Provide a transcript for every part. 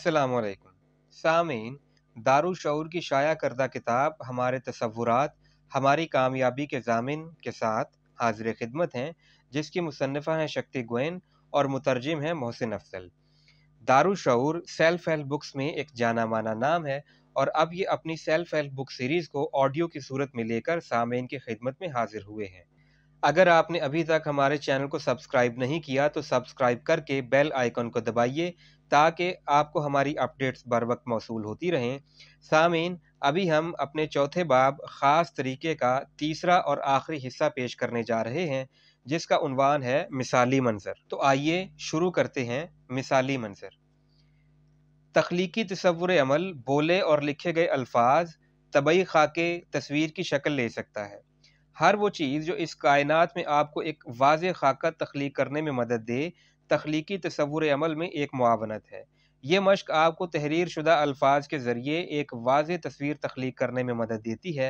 असलकुम सामीन दारूशूर की शाया करदा किताब हमारे तस्वुरात हमारी कामयाबी के जामिन के साथ हाजिर खिदमत हैं जिसकी मुसनफ़ा हैं शक्ति गोयन और मुतरजम हैं मोहसिन अफजल दारूशूर सेल्फ हेल्प बुक्स में एक जाना माना नाम है और अब ये अपनी सेल्फ हेल्प बुक सीरीज़ को ऑडियो की सूरत में लेकर सामीन की खिदमत में हाजिर हुए हैं अगर आपने अभी तक हमारे चैनल को सब्सक्राइब नहीं किया तो सब्सक्राइब करके बेल आइकन को दबाइए ताकि आपको हमारी अपडेट्स बर वक्त मौसू होती रहें सामीन अभी हम अपने चौथे बाब ख़ास तरीके का तीसरा और आखिरी हिस्सा पेश करने जा रहे हैं जिसका उनवान है मिसाली मंजर तो आइए शुरू करते हैं मिसाली मंजर तख्लीकी तस्वुर अमल बोले और लिखे गए अल्फाज तबई खाके तस्वीर की शक्ल ले सकता है हर वो चीज़ जो इस कायनात में आपको एक वाज खाका तख्लीक करने में मदद दे तख्लीकी तस्वुर अमल में एक मुआवनत है ये मश्क आपको तहरीर शुदा अल्फाज के ज़रिए एक वाज तस्वीर तख्लीक करने में मदद देती है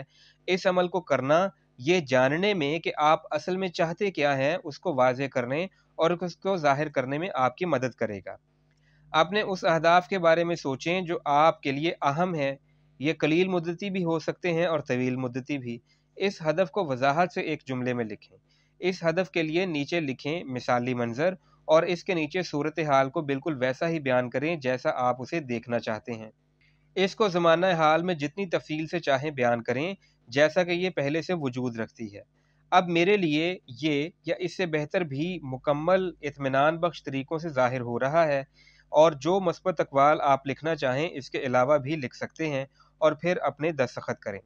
इस अमल को करना ये जानने में कि आप असल में चाहते क्या हैं उसको वाज करने और उसको ज़ाहिर करने में आपकी मदद करेगा आपने उस अहदाफ के बारे में सोचें जो आपके लिए अहम है ये कलील मुद्दती भी हो सकते हैं और तवील मुद्दती भी इस हदफ को वजाहत से एक जुमले में लिखें इस हदफ के लिए नीचे लिखें मिसाली मंजर और इसके नीचे सूरत हाल को बिल्कुल वैसा ही बयान करें जैसा आप उसे देखना चाहते हैं इसको ज़माना हाल में जितनी तफसील से चाहें बयान करें जैसा कि ये पहले से वजूद रखती है अब मेरे लिए ये या इससे बेहतर भी मुकम्मल इतमान बख्श तरीक़ों से ज़ाहिर हो रहा है और जो मस्बत अकवाल आप लिखना चाहें इसके अलावा भी लिख सकते हैं और फिर अपने दस्तखत करें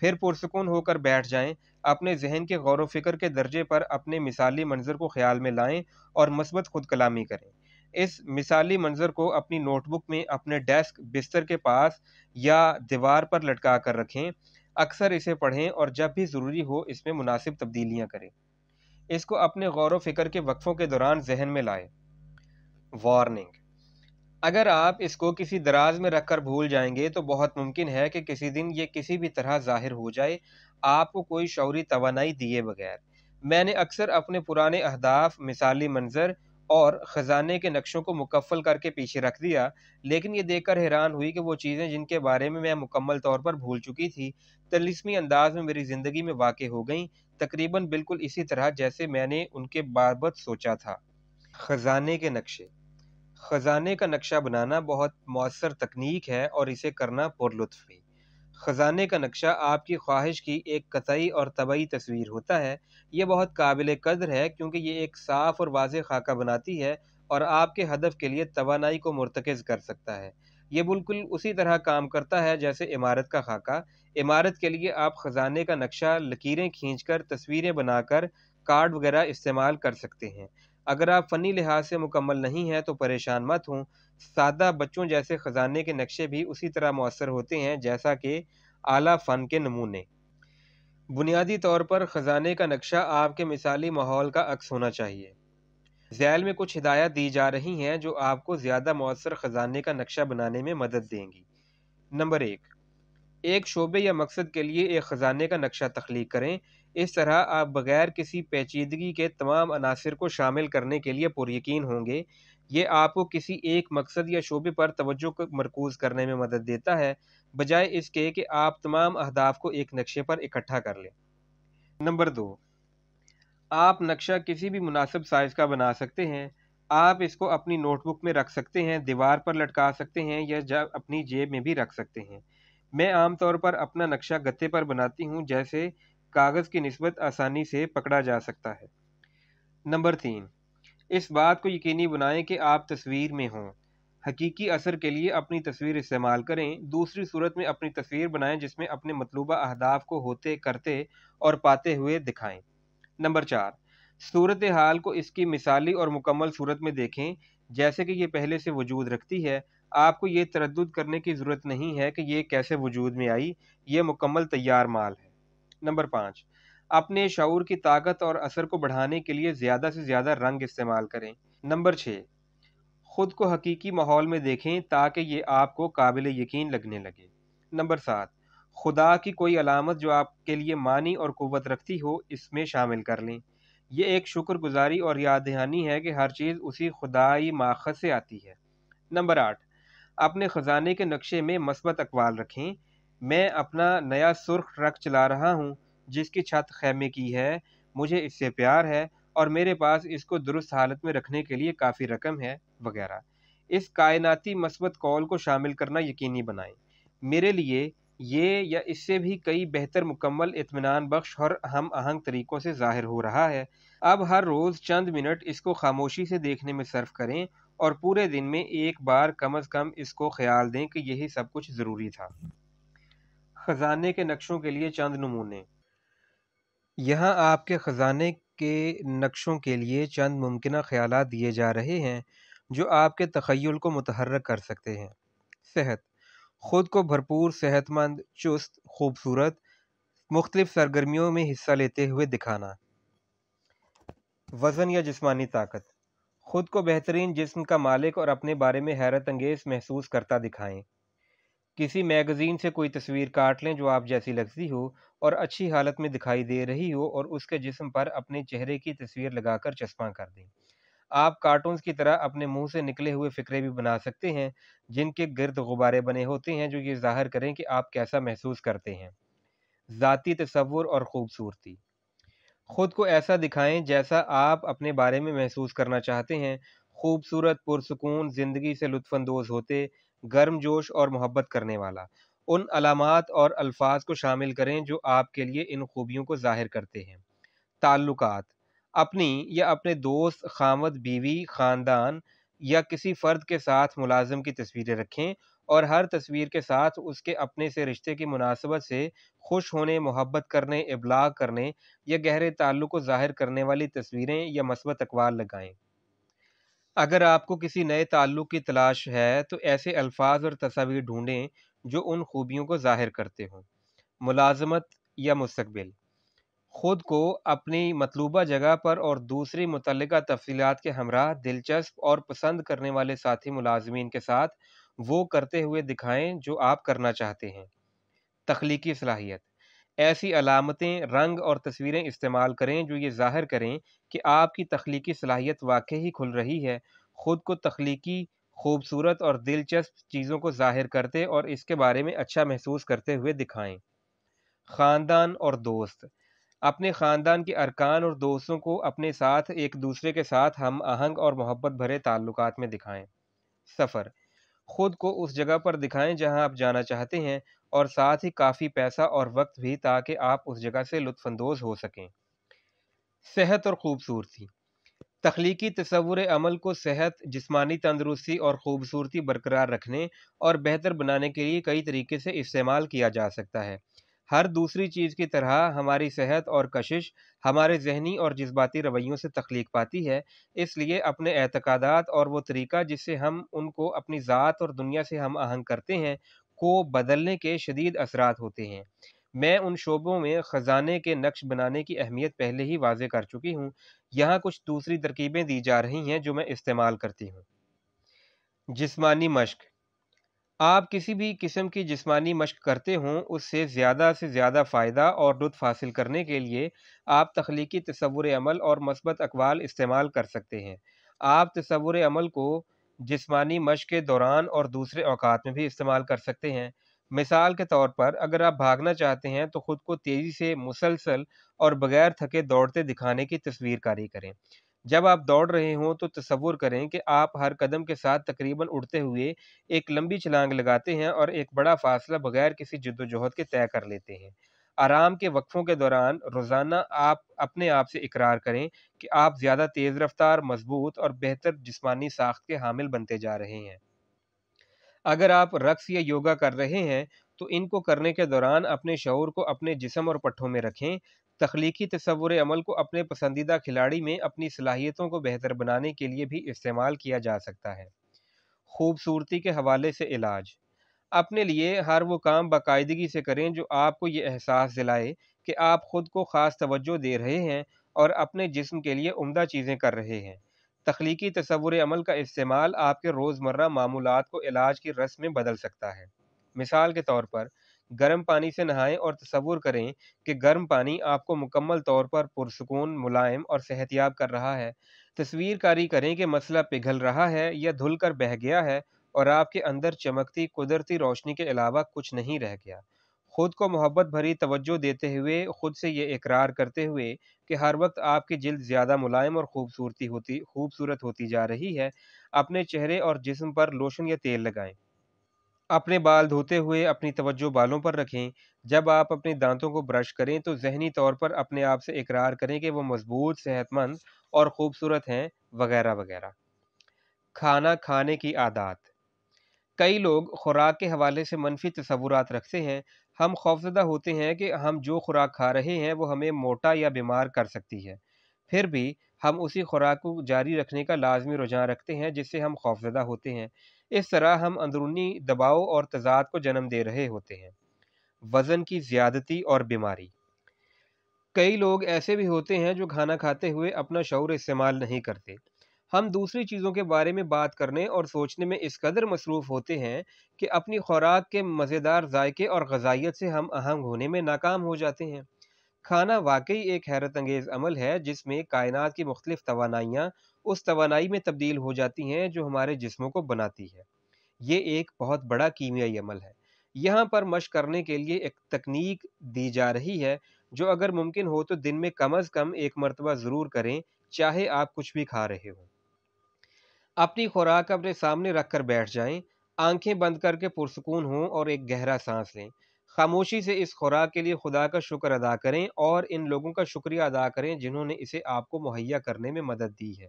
फिर पुरसकून होकर बैठ जाएं, अपने जहन के गौर फिक्र के दर्जे पर अपने मिसाली मंजर को ख्याल में लाएं और मस्बत खुद कलामी करें इस मिसाली मंजर को अपनी नोटबुक में अपने डेस्क बिस्तर के पास या दीवार पर लटका कर रखें अक्सर इसे पढ़ें और जब भी ज़रूरी हो इसमें मुनासिब तब्दीलियाँ करें इसको अपने गौर व फिक्र के वक्फ़ों के दौरान जहन में लाएं वार्निंग अगर आप इसको किसी दराज में रखकर भूल जाएंगे तो बहुत मुमकिन है कि किसी दिन ये किसी भी तरह ज़ाहिर हो जाए आपको कोई शौरी तोानाई दिए बगैर मैंने अक्सर अपने पुराने अहदाफ मिसाली मंजर और ख़जाने के नक्शों को मुकफ़ल करके पीछे रख दिया लेकिन ये देखकर हैरान हुई कि वो चीज़ें जिनके बारे में मैं मुकम्मल तौर पर भूल चुकी थी तलिसमी अंदाज में मेरी ज़िंदगी में वाक़ हो गई तकरीबन बिल्कुल इसी तरह जैसे मैंने उनके बाबत सोचा था ख़जाने के नक्शे ख़जाने का नक्शा बनाना बहुत मौसर तकनीक है और इसे करना पुरलुत्फ़ भी ख़जाने का नक्शा आपकी ख्वाहिश की एक कतई और तबई तस्वीर होता है यह बहुत काबिल कदर है क्योंकि ये एक साफ़ और वाज खाका बनाती है और आपके हदफ के लिए तोानाई को मरतकज़ कर सकता है ये बिल्कुल उसी तरह काम करता है जैसे इमारत का खाका इमारत के लिए आप ख़जाने का नक्शा लकीरें खींच कर तस्वीरें बनाकर कार्ड वगैरह इस्तेमाल कर सकते हैं अगर आप फ़नी लिहाज से मुकम्मल नहीं हैं तो परेशान मत हों सादा बच्चों जैसे ख़जाने के नक्शे भी उसी तरह मौसर होते हैं जैसा कि आला फ़न के नमूने बुनियादी तौर पर ख़जाने का नक्शा आपके मिसाली माहौल का अक्स होना चाहिए जैल में कुछ हिदायत दी जा रही हैं जो आपको ज़्यादा मौसर ख़जाने का नक्शा बनाने में मदद देंगी नंबर एक एक शोबे या मकसद के लिए एक ख़जाने का नक्शा तख्लीक करें इस तरह आप बग़ैर किसी पेचीदगी के तमाम अनासर को शामिल करने के लिए पुरयकीन होंगे ये आपको किसी एक मकसद या शोबे पर तोज्जो को मरकूज़ करने में मदद देता है बजाय इसके कि आप तमाम अहदाफ को एक नक्शे पर इकट्ठा कर लें नंबर दो आप नक्शा किसी भी मुनासिब साइज़ का बना सकते हैं आप इसको अपनी नोटबुक में रख सकते हैं दीवार पर लटका सकते हैं या अपनी जेब में भी रख सकते हैं मैं आमतौर पर अपना नक्शा गत्ते पर बनाती हूँ जैसे कागज़ की नस्बत आसानी से पकड़ा जा सकता है नंबर तीन इस बात को यकीनी बनाएं कि आप तस्वीर में हों हकीकी असर के लिए अपनी तस्वीर इस्तेमाल करें दूसरी सूरत में अपनी तस्वीर बनाएं जिसमें अपने मतलूबा अहदाफ को होते करते और पाते हुए दिखाएं नंबर चार सूरत हाल को इसकी मिसाली और मुकम्मल सूरत में देखें जैसे कि ये पहले से वजूद रखती है आपको ये तरद करने की ज़रूरत नहीं है कि ये कैसे वजूद में आई ये मुकम्मल तैयार माल है नंबर पाँच अपने शौर की ताकत और असर को बढ़ाने के लिए ज़्यादा से ज़्यादा रंग इस्तेमाल करें नंबर छः ख़ुद को हकीकी माहौल में देखें ताकि ये आपको काबिल यकीन लगने लगे नंबर सात खुदा की कोई अलामत जो आपके लिए मानी और कुवत रखती हो इसमें शामिल कर लें यह एक शुक्रगुजारी और याद दहानी है कि हर चीज़ उसी खुदाई माखज से आती है नंबर आठ अपने ख़जाने के नक्शे में मस्बत अकवाल रखें मैं अपना नया सुर्ख ट्रक चला रहा हूँ जिसकी छत खैमे की है मुझे इससे प्यार है और मेरे पास इसको दुरुस्त हालत में रखने के लिए काफ़ी रकम है वगैरह इस कायनाती मस्बत कॉल को शामिल करना यकीनी बनाएं मेरे लिए ये या इससे भी कई बेहतर मुकम्मल इतमान बख्श और हम आहंग तरीक़ों से ज़ाहिर हो रहा है अब हर रोज़ चंद मिनट इसको खामोशी से देखने में सर्फ करें और पूरे दिन में एक बार कम अज़ कम इसको ख्याल दें कि यही सब कुछ ज़रूरी था ख़जाने के नक्शों के लिए चंद नमूने यहाँ आपके ख़जाने के नक्शों के लिए चंद मुमकिन ख्याल दिए जा रहे हैं जो आपके तखयल को मतहरक कर सकते हैं सेहत ख़ुद को भरपूर सेहतमंद चुस्त खूबसूरत मुख्तलिफ सरगर्मियों में हिस्सा लेते हुए दिखाना वज़न या जिसमानी ताकत ख़ुद को बेहतरीन जिसम का मालिक और अपने बारे में हैरत अंगेज महसूस करता दिखाएं किसी मैगज़ीन से कोई तस्वीर काट लें जो आप जैसी लगती हो और अच्छी हालत में दिखाई दे रही हो और उसके जिस्म पर अपने चेहरे की तस्वीर लगाकर चश्मा कर दें आप कार्टून्स की तरह अपने मुंह से निकले हुए फ़िक्रे भी बना सकते हैं जिनके गर्द गुब्बारे बने होते हैं जो ये जाहिर करें कि आप कैसा महसूस करते हैं ज़ाती तस्वुर और ख़ूबसूरती ख़ुद को ऐसा दिखाएं जैसा आप अपने बारे में महसूस करना चाहते हैं खूबसूरत पुरसकून ज़िंदगी से लुफानंदोज़ होते गर्म जोश और मोहब्बत करने वाला उन अलामत और अल्फाज को शामिल करें जो आपके लिए इन खूबियों को जाहिर करते हैं ताल्लुक अपनी या अपने दोस्त खामद बीवी ख़ानदान या किसी फ़र्द के साथ मुलाजम की तस्वीरें रखें और हर तस्वीर के साथ उसके अपने से रिश्ते की मुनासबत से खुश होने मोहब्बत करने इबलाग करने या गहरे ताल्लुक को जाहिर करने वाली तस्वीरें या मस्बत अकवाल लगाएं अगर आपको किसी नए ताल्लुक़ की तलाश है तो ऐसे अल्फाज और तस्वीर ढूंढें जो उन खूबियों को जाहिर करते हों मुलाजमत या मुस्तबिल ख़ुद को अपनी मतलूबा जगह पर और दूसरी मुतल तफसीत के हमरा दिलचस्प और पसंद करने वाले साथी मुलाजमीन के साथ वो करते हुए दिखाएं जो आप करना चाहते हैं तख्लीकी सलाहियत ऐसी अलामतें रंग और तस्वीरें इस्तेमाल करें जो ये जाहिर करें कि आपकी तख्लीकी सलाहियत वाकई ही खुल रही है ख़ुद को तख्लीकी खूबसूरत और दिलचस्प चीज़ों को ज़ाहिर करते और इसके बारे में अच्छा महसूस करते हुए दिखाएं ख़ानदान और दोस्त अपने ख़ानदान के अरकान और दोस्तों को अपने साथ एक दूसरे के साथ हम आहंग और मोहब्बत भरे ताल्लुक में दिखाएं सफ़र ख़ुद को उस जगह पर दिखाएं जहां आप जाना चाहते हैं और साथ ही काफ़ी पैसा और वक्त भी ताकि आप उस जगह से लुफानंदोज हो सकें सेहत और ख़ूबसूरती तख्लीकी तस्वुर अमल को सेहत जिस्मानी तंदरुस्ती और ख़ूबसूरती बरकरार रखने और बेहतर बनाने के लिए कई तरीके से इस्तेमाल किया जा सकता है हर दूसरी चीज़ की तरह हमारी सेहत और कशिश हमारे जहनी और जज्बाती रवैयों से तख्लीक पाती है इसलिए अपने एतकदात और वो तरीका जिससे हम उनको अपनी ज़ात और दुनिया से हम आहंग करते हैं को बदलने के शदीद असरात होते हैं मैं उन शोबों में ख़ज़ाने के नक्श बनाने की अहमियत पहले ही वाजे कर चुकी हूँ। यहाँ कुछ दूसरी तरकीबें दी जा रही हैं जो मैं इस्तेमाल करती हूँ। जिस्मानी मश्क आप किसी भी किस्म की जिस्मानी मश्क करते हों उससे ज़्यादा से ज़्यादा फ़ायदा और लुत्फ़ हासिल करने के लिए आप तख्लीकी तस्वुर अमल और मस्बत अक़वाल इस्तेमाल कर सकते हैं। आप तस्वुर अमल को जिस्मानी मश्क के दौरान और दूसरे औक़ात में भी इस्तेमाल कर सकते हैं। मिसाल के तौर पर अगर आप भागना चाहते हैं तो ख़ुद को तेज़ी से मुसलसल और बगैर थके दौड़ते दिखाने की तस्वीरकारी करें जब आप दौड़ रहे हों तो तस्वुर करें कि आप हर कदम के साथ तकरीबन उड़ते हुए एक लंबी छलांग लगाते हैं और एक बड़ा फासला बगैर किसी जद्दोजहद के तय कर लेते हैं आराम के वक्फ़ों के दौरान रोज़ाना आप अपने आप से इकरार करें कि आप ज़्यादा तेज़ रफ्तार मजबूत और बेहतर जिस्मानी साख्त के हामिल बनते जा रहे हैं अगर आप रक्स या योगा कर रहे हैं तो इनको करने के दौरान अपने शौर को अपने जिसम और पट्ठों में रखें तख्लीकी तस्वुर अमल को अपने पसंदीदा खिलाड़ी में अपनी सलाहियतों को बेहतर बनाने के लिए भी इस्तेमाल किया जा सकता है खूबसूरती के हवाले से इलाज अपने लिए हर वो काम बाकायदगी से करें जो आपको ये एहसास दिलाए कि आप ख़ुद को ख़ास तवज्जो दे रहे हैं और अपने जिस्म के लिए उम्दा चीज़ें कर रहे हैं तख्लीकी तस्वुर अमल का इस्तेमाल आपके रोज़मर्रा मामूलत को इलाज की रस्म में बदल सकता है मिसाल के तौर पर गर्म पानी से नहाएं और तस्वुर करें कि गर्म पानी आपको मुकम्मल तौर पर पुरसकून मुलायम और सेहतियाब कर रहा है तस्वीर कारी करें कि मसला पिघल रहा है या धुल कर बह गया है और आपके अंदर चमकती कुदरती रोशनी के अलावा कुछ नहीं रह गया खुद को मोहब्बत भरी तवज्जो देते हुए खुद से ये इकरार करते हुए कि हर वक्त आपकी जिल्द ज़्यादा मुलायम और खूबसूरती होती खूबसूरत होती जा रही है अपने चेहरे और जिस्म पर लोशन या तेल लगाएं अपने बाल धोते हुए अपनी तवज्जो बालों पर रखें जब आप अपने दांतों को ब्रश करें तो जहनी तौर पर अपने आप से इकरार करें कि वो मजबूत सेहतमंद और ख़ूबसूरत हैं वगैरह वगैरह खाना खाने की आदत कई लोग खुराक के हवाले से मनफी तस्वुरात रखते हैं हम खौफजदा होते हैं कि हम जो खुराक खा रहे हैं वो हमें मोटा या बीमार कर सकती है फिर भी हम उसी खुराक को जारी रखने का लाजमी रुझान रखते हैं जिससे हम खौफजदा होते हैं इस तरह हम अंदरूनी दबाव और तजाद को जन्म दे रहे होते हैं वज़न की ज़्यादती और बीमारी कई लोग ऐसे भी होते हैं जो खाना खाते हुए अपना शौर इस्तेमाल नहीं करते हम दूसरी चीज़ों के बारे में बात करने और सोचने में इस कदर मसरूफ़ होते हैं कि अपनी खुराक के मज़ेदार जायके और गजाइत से हम आहंग होने में नाकाम हो जाते हैं खाना वाकई एक हैरत अंगेज़ अमल है जिसमें कायनात की मुख्तफ तोानाइयाँ उस तोानाई में तब्दील हो जाती हैं जो हमारे जिसमों को बनाती है ये एक बहुत बड़ा कीमियाई अमल है यहाँ पर मश करने के लिए एक तकनीक दी जा रही है जो अगर मुमकिन हो तो दिन में कम अज़ कम एक मरतबा ज़रूर करें चाहे आप कुछ भी खा रहे हों अपनी खुराक अपने सामने रख कर बैठ जाएं, आंखें बंद करके पुरसकून हों और एक गहरा सांस लें खामोशी से इस खुराक के लिए खुदा का शुक्र अदा करें और इन लोगों का शुक्रिया अदा करें जिन्होंने इसे आपको मुहैया करने में मदद दी है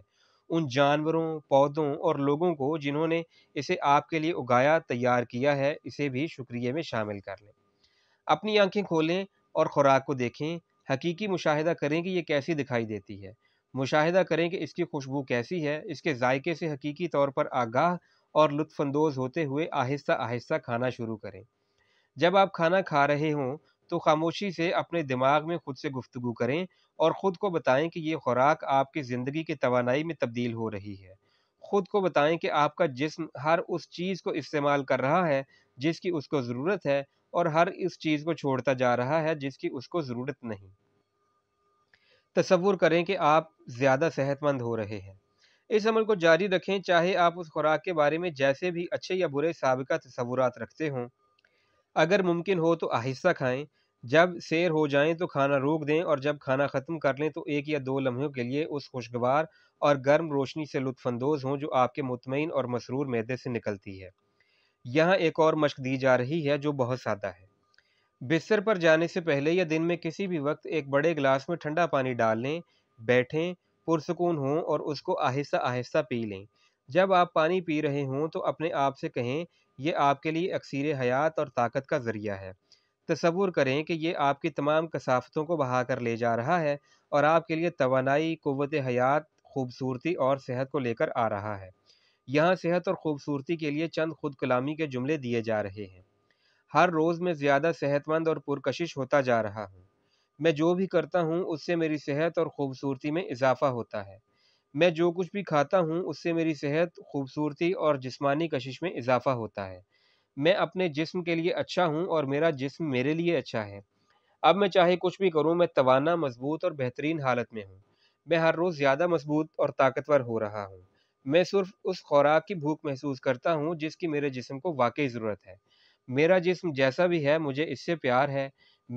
उन जानवरों पौधों और लोगों को जिन्होंने इसे आपके लिए उगाया तैयार किया है इसे भी शुक्रिया में शामिल कर लें अपनी आंखें खोलें और ख़ुराक को देखें हकीकी मुशाहिदा करें कि ये कैसी दिखाई देती है मुशाहिदा करें कि इसकी खुशबू कैसी है इसके जायके से हकीकी तौर पर आगाह और लुफानंदोज होते हुए आहिस्ता आहिस्ता खाना शुरू करें जब आप खाना खा रहे हों तो खामोशी से अपने दिमाग में खुद से गुफ्तु करें और ख़ुद को बताएं कि ये खुराक आपकी ज़िंदगी की तोानाई में तब्दील हो रही है ख़ुद को बताएं कि आपका जिस्म हर उस चीज़ को इस्तेमाल कर रहा है जिसकी उसको ज़रूरत है और हर इस चीज़ को छोड़ता जा रहा है जिसकी उसको ज़रूरत नहीं तस्वुर करें कि आप ज़्यादा सेहतमंद हो रहे हैं इस अमल को जारी रखें चाहे आप उस खुराक के बारे में जैसे भी अच्छे या बुरे सबका तस्वूर रखते हों अगर मुमकिन हो तो आहिस्ता खाएँ जब सैर हो जाएँ तो खाना रोक दें और जब खाना ख़त्म कर लें तो एक या दो लम्हों के लिए उस खुशगवार और गर्म रोशनी से लुफानंदोज़ हों जो आपके मुतमिन और मसरूर मैदे से निकलती है यहाँ एक और मशक दी जा रही है जो बहुत सादा है बिस्तर पर जाने से पहले या दिन में किसी भी वक्त एक बड़े गिलास में ठंडा पानी डाल लें बैठें पुरसकून हों और उसको आहिस्ता आहिस्ता पी लें जब आप पानी पी रहे हों तो अपने आप से कहें यह आपके लिए अक्सर हयात और ताकत का ज़रिया है तस्वुर करें कि ये आपकी तमाम कसाफतों को बहा कर ले जा रहा है और आपके लिए तोानाई कुत हयात खूबसूरती और सेहत को लेकर आ रहा है यहाँ सेहत और ख़ूबसूरती के लिए चंद खुद कलामी के जुमले दिए जा रहे हैं हर रोज़ मैं ज़्यादा सेहतमंद और पुरकशिश होता जा रहा हूँ मैं जो भी करता हूँ उससे मेरी सेहत और ख़ूबसूरती में इजाफ़ा होता है मैं जो कुछ भी खाता हूँ उससे मेरी सेहत खूबसूरती और जिस्मानी कशिश में इजाफ़ा होता है मैं अपने जिस्म के लिए अच्छा हूँ और मेरा जिस्म मेरे लिए अच्छा है अब मैं चाहे कुछ भी करूँ मैं तवाना मजबूत और बेहतरीन हालत में हूँ मैं हर रोज़ ज़्यादा मजबूत और ताकतवर हो रहा हूँ मैं सिर्फ उस खुराक की भूख महसूस करता हूँ जिसकी मेरे जिस्म को वाकई ज़रूरत है मेरा जिस्म जैसा भी है मुझे इससे प्यार है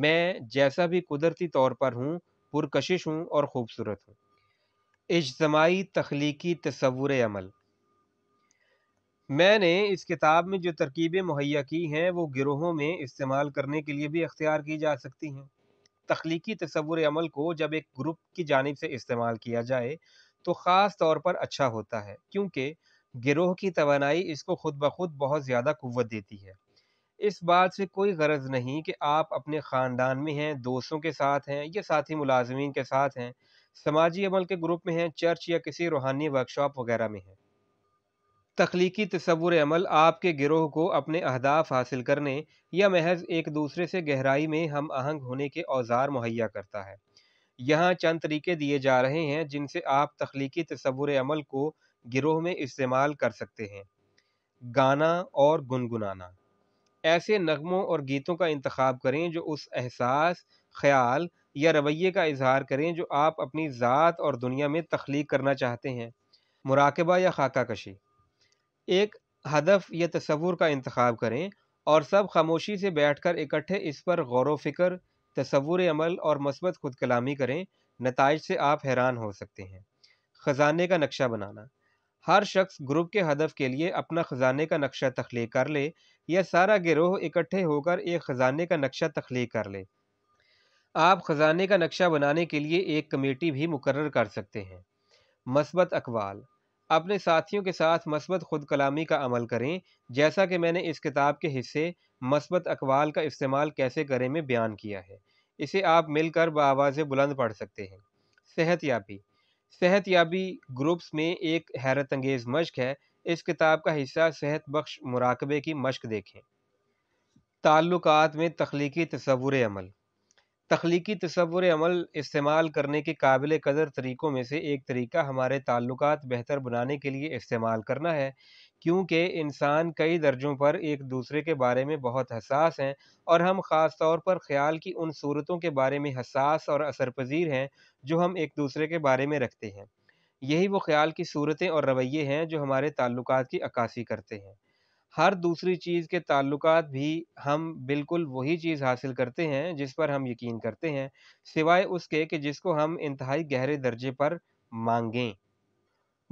मैं जैसा भी कुदरती तौर पर हूँ पुरकशिश हूँ और ख़ूबसूरत हूँ इजतमाही तख्लीकी तस्वुर अमल मैंने इस किताब में जो तरकीबें मुहैया की हैं वो गिरोहों में इस्तेमाल करने के लिए भी अख्तियार की जा सकती हैं तख्लीकी तस्वुर अमल को जब एक ग्रुप की जानब से इस्तेमाल किया जाए तो ख़ास तौर पर अच्छा होता है क्योंकि गिरोह की तोानाई इसको ख़ुद ब खुद बहुत ज़्यादा कुत देती है इस बात से कोई गर्ज नहीं कि आप अपने ख़ानदान में हैं दोस्तों के साथ हैं या साथी मुलाजमीन के साथ हैं समाजी अमल के ग्रुप में हैं चर्च या किसी रूहानी वर्कशॉप वगैरह में हैं तख्लीकी तस्वुर अमल आपके गिरोह को अपने अहदाफ हासिल करने या महज एक दूसरे से गहराई में हम आहंग होने के औजार मुहैया करता है यहाँ चंद तरीके दिए जा रहे हैं जिनसे आप तख्लीकी तस्वुर अमल को गिरोह में इस्तेमाल कर सकते हैं गाना और गुनगुनाना ऐसे नगमों और गीतों का इंतखब करें जो उस एहसास ख्याल या रवैये का इजहार करें जो आप अपनी ज़ात और दुनिया में तख्लीक करना चाहते हैं मुराकबा या खाका कशी एक हदफ या तस्वूर का इंतखब करें और सब खामोशी से बैठ कर इकट्ठे इस पर गौर वफिक्र तस्वूर अमल और मस्बत खुद कलामी करें नतज से आप हैरान हो सकते हैं ख़जाने का नक्शा बनाना हर शख्स ग्रुप के हदफ के लिए अपना ख़जाने का नक्शा तख्लीक कर ले या सारा गिरोह इकट्ठे होकर एक ख़जाने का नक्शा तख्लीक कर ले आप ख़जाने का नक्शा बनाने के लिए एक कमेटी भी मुकर कर सकते हैं मस्बत अकवाल अपने साथियों के साथ मस्बत खुद कलामी का अमल करें जैसा कि मैंने इस किताब के हिस्से मस्बत अकवाल का इस्तेमाल कैसे करें में बयान किया है इसे आप मिलकर बआवाज़ बुलंद पढ़ सकते हैं सेहत याबी सेहत याबी ग्रुप्स में एक हैरत अंगेज़ मश्क है इस किताब का हिस्सा सेहत बख्श मुराकबे की मश्क देखें ताल्लुक में तख्लीकी तस्वुर अमल तख्लीकी तस्वुर अमल इस्तेमाल करने के काबिल कदर तरीक़ों में से एक तरीका हमारे ताल्लुक बेहतर बनाने के लिए इस्तेमाल करना है क्योंकि इंसान कई दर्जों पर एक दूसरे के बारे में बहुत हसास हैं और हम ख़ास तौर पर ख्याल की उन सूरतों के बारे में हसास और असर पजीर हैं जो हम एक दूसरे के बारे में रखते हैं यही वो ख्याल की सूरतें और रवैये हैं जो हमारे ताल्लुक की अक्सी करते हैं हर दूसरी चीज़ के ताल्लुक भी हम बिल्कुल वही चीज़ हासिल करते हैं जिस पर हम यकीन करते हैं सिवाय उसके कि जिसको हम इंतहाई गहरे दर्जे पर मांगें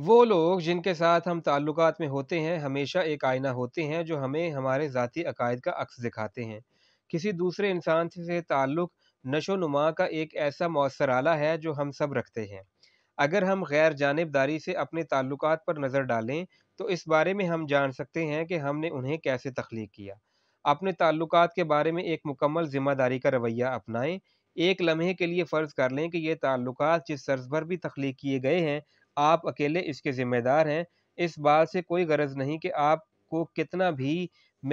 वो लोग जिनके साथ हम ताल्लुक में होते हैं हमेशा एक आईना होते हैं जो हमें हमारे ज़ाती अकायद का अक्स दिखाते हैं किसी दूसरे इंसान से ताल्लुक़ नशो नुमा का एक ऐसा मौसर आला है जो हम सब रखते हैं अगर हम गैर जानबदारी से अपने ताल्लुक पर नज़र डालें तो इस बारे में हम जान सकते हैं कि हमने उन्हें कैसे तख्लीक किया अपने ताल्लुक के बारे में एक मुकम्मल ज़िम्मेदारी का रवैया अपनाएं एक लम्हे के लिए फ़र्ज़ कर लें कि ये ताल्लुक जिस सर्ज पर भी तख्लीक किए गए हैं आप अकेले इसके ज़िम्मेदार हैं इस बात से कोई गरज नहीं कि आपको कितना भी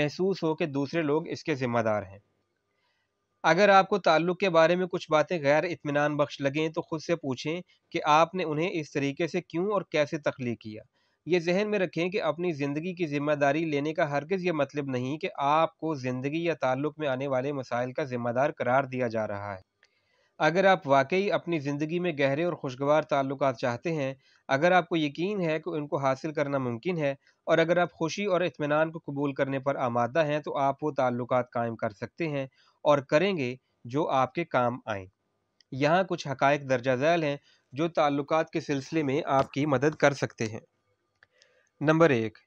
महसूस हो कि दूसरे लोग इसके ज़िम्मेदार हैं अगर आपको ताल्लुक़ के बारे में कुछ बातें गैर इतमान बख्श लगें तो ख़ुद से पूछें कि आपने उन्हें इस तरीके से क्यों और कैसे तख्लीक किया ये जहन में रखें कि अपनी ज़िंदगी की ज़िम्मेदारी लेने का हरगज़ ये मतलब नहीं कि आपको ज़िंदगी या ताल्लुक़ में आने वाले मसाइल का ज़िम्मेदार करार दिया जा रहा है अगर आप वाकई अपनी ज़िंदगी में गहरे और खुशगवार ताल्लुक चाहते हैं अगर आपको यकीन है कि उनको हासिल करना मुमकिन है और अगर आप खुशी और इतमान को कबूल करने पर आमादा हैं तो आप वो ताल्लुक कायम कर सकते हैं और करेंगे जो आपके काम आए यहाँ कुछ हकायक दर्जा झैल हैं जो ताल्लुकात के सिलसिले में आपकी मदद कर सकते हैं नंबर एक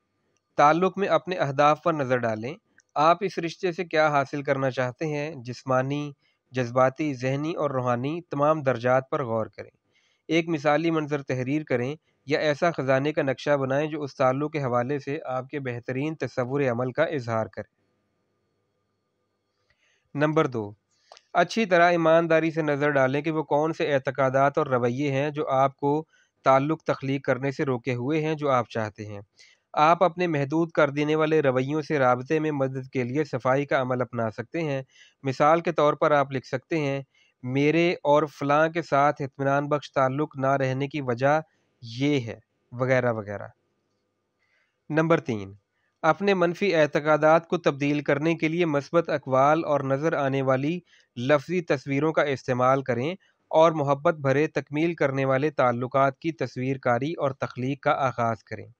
ताल्लुक़ में अपने अहदाफ पर नज़र डालें आप इस रिश्ते से क्या हासिल करना चाहते हैं जिस्मानी जज्बाती जहनी और रूहानी तमाम दर्जात पर गौर करें एक मिसाली मंजर तहरीर करें या ऐसा ख़जाने का नक्शा बनाएं जो उस ताल्लुक़ के हवाले से आपके बेहतरीन तस्वुर अमल का इजहार करें नंबर दो अच्छी तरह ईमानदारी से नज़र डालें कि वो कौन से एतकादात और रवैये हैं जो आपको ताल्लुक़ तख्लीक करने से रोके हुए हैं जो आप चाहते हैं आप अपने महदूद कर देने वाले रवैयों से रबते में मदद के लिए सफाई का अमल अपना सकते हैं मिसाल के तौर पर आप लिख सकते हैं मेरे और फलां के साथ इतमान बख्श ताल्लुक़ ना रहने की वजह ये है वगैरह वगैरह नंबर तीन अपने मनफी एतकादात को तब्दील करने के लिए मस्बत अकवाल और नज़र आने वाली लफ्जी तस्वीरों का इस्तेमाल करें और मोहब्बत भरे तकमील करने वाले ताल्लुक की तस्वीरकारी और तख्लीक का आगाज़ करें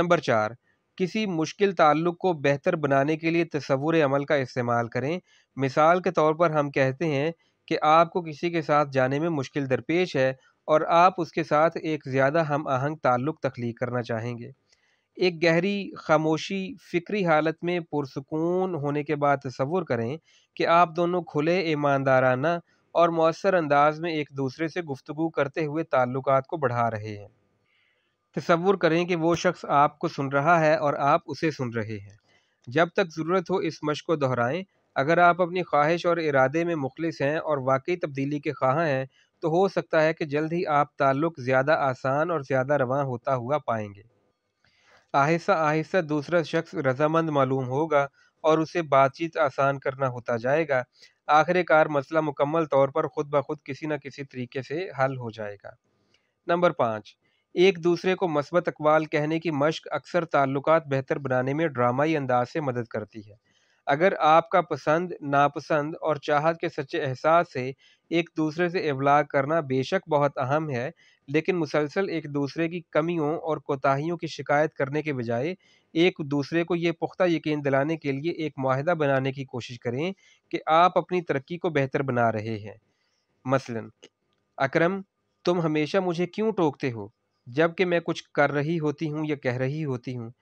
नंबर चार किसी मुश्किल ताल्लुक को बेहतर बनाने के लिए तस्वुर अमल का इस्तेमाल करें मिसाल के तौर पर हम कहते हैं कि आपको किसी के साथ जाने में मुश्किल दरपेश है और आप उसके साथ एक ज़्यादा हम आहंग ताल्लुक तख्लीक करना चाहेंगे एक गहरी खामोशी फ़िक्री हालत में पुरसकून होने के बाद तस्वुर करें कि आप दोनों खुले ईमानदाराना और मौसर अंदाज में एक दूसरे से गुफ्तु करते हुए ताल्लुक को बढ़ा रहे हैं तस्वुर करें कि वो शख्स आपको सुन रहा है और आप उसे सुन रहे हैं जब तक ज़रूरत हो इस मश को दोहराएं अगर आप अपनी ख्वाहिश और इरादे में मुखलिस हैं और वाकई तब्दीली के ख्वाह हैं तो हो सकता है कि जल्द ही आप ताल्लुक़ ज़्यादा आसान और ज़्यादा रवान होता हुआ पाएंगे आहिस्ता आहिस्ता दूसरा शख्स रजामंद मालूम होगा और उसे बातचीत आसान करना होता जाएगा आखिरकार मसला मुकम्मल तौर पर खुद ब खुद किसी न किसी तरीके से हल हो जाएगा नंबर पाँच एक दूसरे को मस्बत अकवाल कहने की मश्क अक्सर ताल्लुक बेहतर बनाने में ड्रामाई अंदाज से मदद करती है अगर आपका पसंद नापसंद और चाहत के सच्चे एहसास से एक दूसरे से इवलाग करना बेशक बहुत अहम है लेकिन मुसलसल एक दूसरे की कमियों और कोताहियों की शिकायत करने के बजाय एक दूसरे को ये पुख्ता यकीन दिलाने के लिए एक माहदा बनाने की कोशिश करें कि आप अपनी तरक्की को बेहतर बना रहे हैं मसलन अक्रम तुम हमेशा मुझे क्यों टोकते हो जबकि मैं कुछ कर रही होती हूँ या कह रही होती हूँ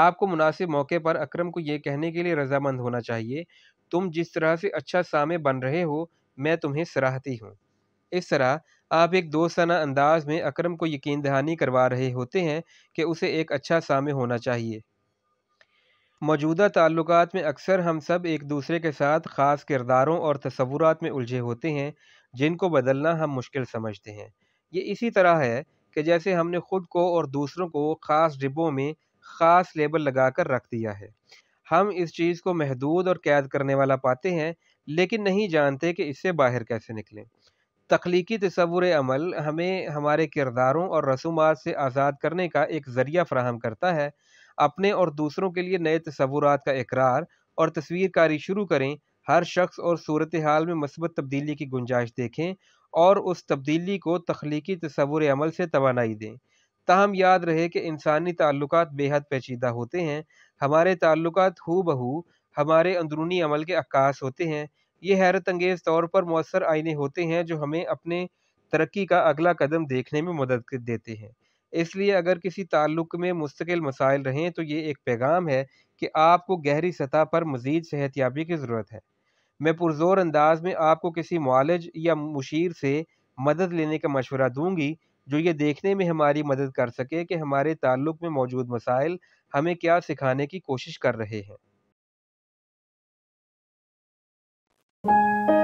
आपको मुनासिब मौके पर अक्रम को यह कहने के लिए रजामंद होना चाहिए तुम जिस तरह से अच्छा सामे बन रहे हो मैं तुम्हें सराहती हूँ इस तरह आप एक दोस्ताना अंदाज में अकरम को यकीन दहानी करवा रहे होते हैं कि उसे एक अच्छा सामे होना चाहिए मौजूदा ताल्लुक में अक्सर हम सब एक दूसरे के साथ ख़ास किरदारों और तस्वूर में उलझे होते हैं जिनको बदलना हम मुश्किल समझते हैं ये इसी तरह है कि जैसे हमने ख़ुद को और दूसरों को ख़ास डिब्बों में ख़ास लेबल लगा कर रख दिया है हम इस चीज़ को महदूद और कैद करने वाला पाते हैं लेकिन नहीं जानते कि इससे बाहर कैसे निकलें तख्लीकी तस्वुर अमल हमें हमारे किरदारों और रसूमात से आज़ाद करने का एक ज़रिया फ्राहम करता है अपने और दूसरों के लिए नए तस्वुरात का इकरार और तस्वीरकारी शुरू करें हर शख्स और सूरत हाल में मस्बत तब्दीली की गुंजाइश देखें और उस तब्दीली को तख्लीकी तस्वुर अमल से तोानाई दें ताहम याद रहे कि इंसानी ताल्लुक बेहद पेचीदा होते हैं हमारे ताल्लुक हु बहू हमारे अंदरूनी अमल के अक्कास होते हैं ये हैरत अंगेज़ तौर पर मौसर आईने होते हैं जो हमें अपने तरक्की का अगला कदम देखने में मदद देते हैं इसलिए अगर किसी ताल्लुक में मुस्तकिल मसाइल रहें तो ये एक पैगाम है कि आपको गहरी सतह पर मज़ीद सेहतियाबी की ज़रूरत है मैं पुरजोर अंदाज में आपको किसी मालज या मुशीर से मदद लेने का मशवरा दूंगी जो ये देखने में हमारी मदद कर सके कि हमारे ताल्लुक में मौजूद मसाइल हमें क्या सिखाने की कोशिश कर रहे हैं Música